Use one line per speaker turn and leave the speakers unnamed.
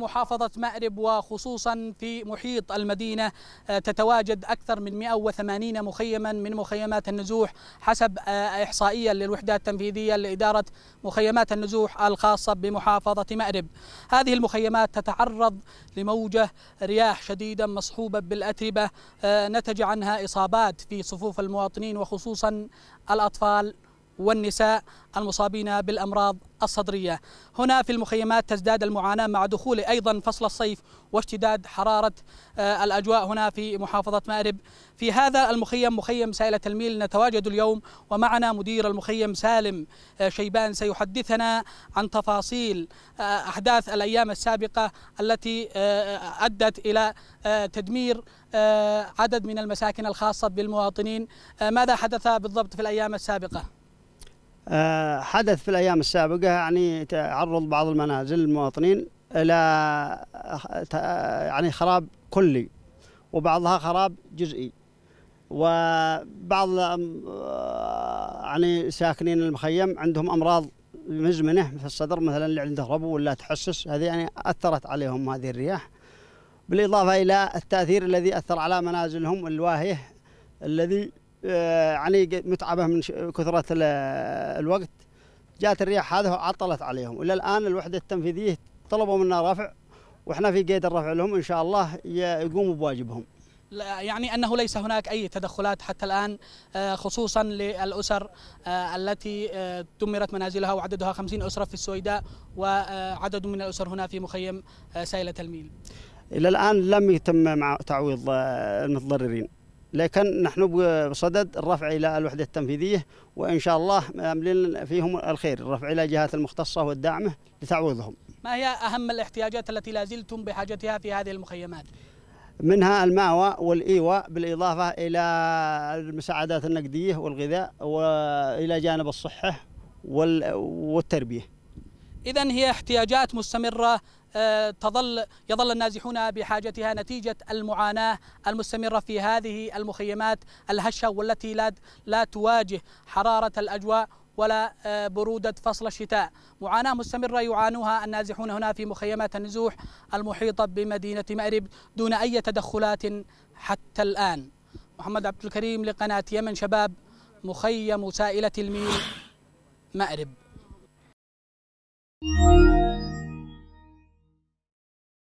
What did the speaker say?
محافظة مأرب وخصوصا في محيط المدينة آه، تتواجد أكثر من 180 مخيما من مخيمات النزوح حسب آه، إحصائية للوحدات التنفيذية لإدارة مخيمات النزوح الخاصة بمحافظة مأرب هذه المخيمات تتعرض لموجة رياح شديدة مصحوبة بالأتربة آه، نتج عنها إصابات في صفوف المواطنين وخصوصا الأطفال والنساء المصابين بالأمراض الصدرية هنا في المخيمات تزداد المعاناة مع دخول أيضا فصل الصيف واشتداد حرارة آه، الأجواء هنا في محافظة مأرب في هذا المخيم مخيم سائلة الميل نتواجد اليوم ومعنا مدير المخيم سالم آه، شيبان سيحدثنا عن تفاصيل آه، أحداث الأيام السابقة التي أدت إلى تدمير عدد من المساكن الخاصة بالمواطنين ماذا حدث بالضبط في الأيام السابقة؟
آه، حدث في الأيام السابقة يعني تعرض بعض المنازل للمواطنين إلى يعني خراب كلي وبعضها خراب جزئي وبعض آه، يعني ساكنين المخيم عندهم أمراض مزمنة في الصدر مثلا اللي عنده ربو ولا تحسس هذه يعني أثرت عليهم هذه الرياح بالإضافة إلى التأثير الذي أثر على منازلهم الواهية الذي آه، يعني متعبه من كثره الوقت جاءت الرياح هذه عطلت عليهم الى الان الوحده التنفيذيه طلبوا منا رفع واحنا في قيد الرفع لهم ان شاء الله يقوموا بواجبهم
يعني أنه ليس هناك أي تدخلات حتى الآن آه، خصوصا للأسر آه، التي دمرت منازلها وعددها 50 أسرة في السويداء وعدد من الأسر هنا في مخيم سائلة الميل
إلى الآن لم يتم مع تعويض المتضررين لكن نحن بصدد الرفع إلى الوحدة التنفيذية وإن شاء الله أملين فيهم الخير الرفع إلى الجهات المختصة والداعمة لتعويضهم
ما هي أهم الاحتياجات التي لا زلتم بحاجتها في هذه المخيمات؟
منها الماوى والإيواء بالإضافة إلى المساعدات النقدية والغذاء وإلى جانب الصحة والتربية
إذا هي احتياجات مستمرة آه، تظل يظل النازحون بحاجتها نتيجة المعاناة المستمرة في هذه المخيمات الهشة والتي لا لا تواجه حرارة الأجواء ولا آه، برودة فصل الشتاء معاناة مستمرة يعانوها النازحون هنا في مخيمات النزوح المحيطة بمدينة مأرب دون أي تدخلات حتى الآن محمد عبد الكريم لقناة يمن شباب مخيم سائلة الميل مأرب